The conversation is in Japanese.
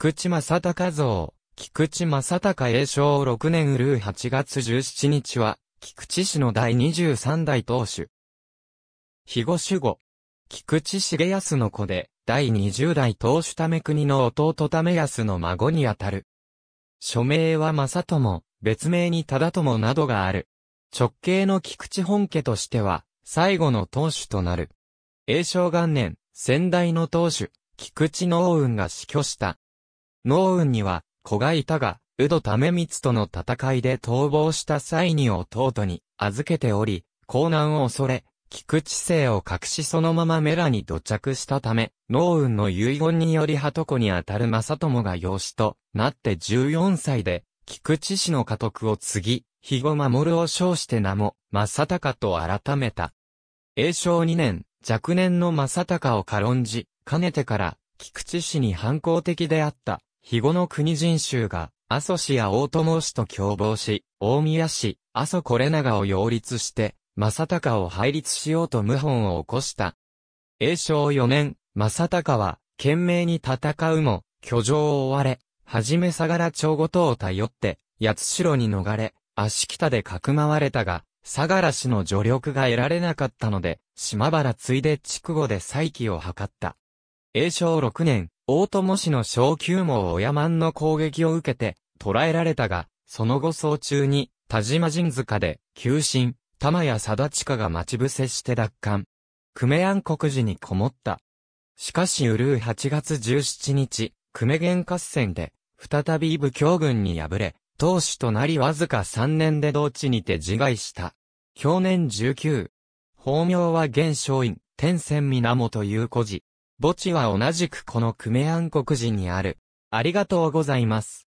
菊池正隆像、菊池正隆栄正6年うる8月17日は、菊池市の第23代当主。肥後守護。菊池重康の子で、第20代当主ため国の弟ため康の孫にあたる。署名は正友、別名に忠友などがある。直系の菊池本家としては、最後の当主となる。栄章元年、先代の当主、菊池の王が死去した。農運には、子がいたが、宇戸為光との戦いで逃亡した際に弟に預けており、江南を恐れ、菊池性を隠しそのままメラに土着したため、農運の遺言により鳩子にあたる正友が養子となって14歳で、菊池氏の家督を継ぎ、肥後守を称して名も、正隆と改めた。永正2年、若年の正隆を軽んじ、かねてから、菊池氏に反抗的であった肥後の国人衆が、阿蘇氏や大友氏と共謀し、大宮氏、阿蘇これ長を擁立して、正隆を廃立しようと謀反を起こした。永正4年、正隆は、懸命に戦うも、居城を追われ、はじめ相良町ごとを頼って、八代に逃れ、足北でかくまわれたが、相良氏の助力が得られなかったので、島原ついで筑後で再起を図った。永正6年、大友氏の小宮網親満の攻撃を受けて、捕らえられたが、その後早中に、田島神塚で、急進、玉谷貞親が待ち伏せして奪還。久米安国寺にこもった。しかしうるう8月17日、久米原合戦で、再び武教軍に敗れ、当主となりわずか3年で同地にて自害した。去年19。法名は元松院、天仙源という墓地は同じくこのクメアン国人にある。ありがとうございます。